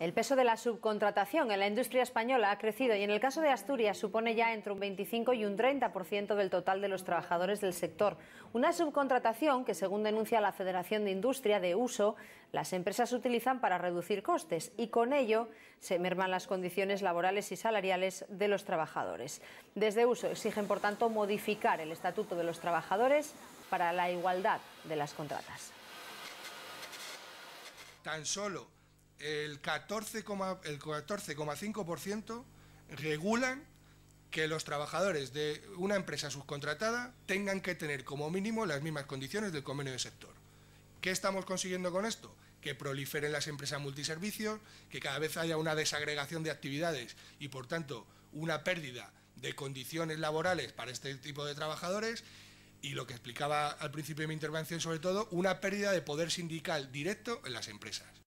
El peso de la subcontratación en la industria española ha crecido y en el caso de Asturias supone ya entre un 25 y un 30% del total de los trabajadores del sector. Una subcontratación que, según denuncia la Federación de Industria de Uso, las empresas utilizan para reducir costes y con ello se merman las condiciones laborales y salariales de los trabajadores. Desde Uso exigen, por tanto, modificar el Estatuto de los Trabajadores para la igualdad de las contratas. Tan solo el 14,5% el regulan que los trabajadores de una empresa subcontratada tengan que tener como mínimo las mismas condiciones del convenio de sector. ¿Qué estamos consiguiendo con esto? Que proliferen las empresas multiservicios, que cada vez haya una desagregación de actividades y, por tanto, una pérdida de condiciones laborales para este tipo de trabajadores y lo que explicaba al principio de mi intervención, sobre todo, una pérdida de poder sindical directo en las empresas.